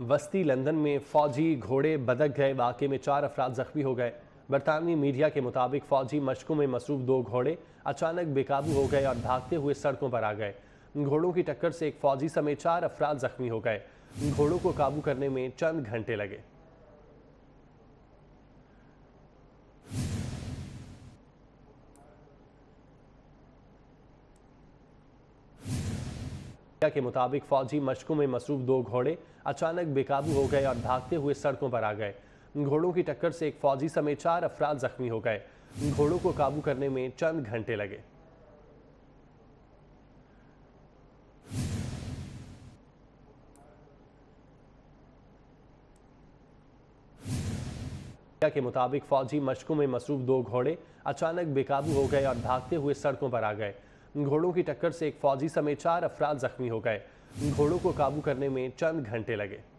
वस्ती लंदन में फौजी घोड़े बदक गए वाक़े में चार अफराद जख्मी हो गए बरतानवी मीडिया के मुताबिक फौजी मशकों में मसरूफ दो घोड़े अचानक बेकाबू हो गए और भागते हुए सड़कों पर आ गए घोड़ों की टक्कर से एक फौजी समेत चार अफराद जख्मी हो गए घोड़ों को काबू करने में चंद घंटे लगे के मुताबिक फौजी मशकों में मसरूफ दो घोड़े अचानक बेकाबू हो गए और भागते हुए सड़कों पर आ गए घोड़ों की टक्कर से एक फौजी समेत चार अफराद जख्मी हो गए घोड़ों को काबू करने में चंद घंटे लगे के मुताबिक फौजी मशकों में मसरूफ दो घोड़े अचानक बेकाबू हो गए और भागते हुए सड़कों पर आ गए घोड़ों की टक्कर से एक फौजी समेत चार अफराद जख्मी हो गए घोड़ों को काबू करने में चंद घंटे लगे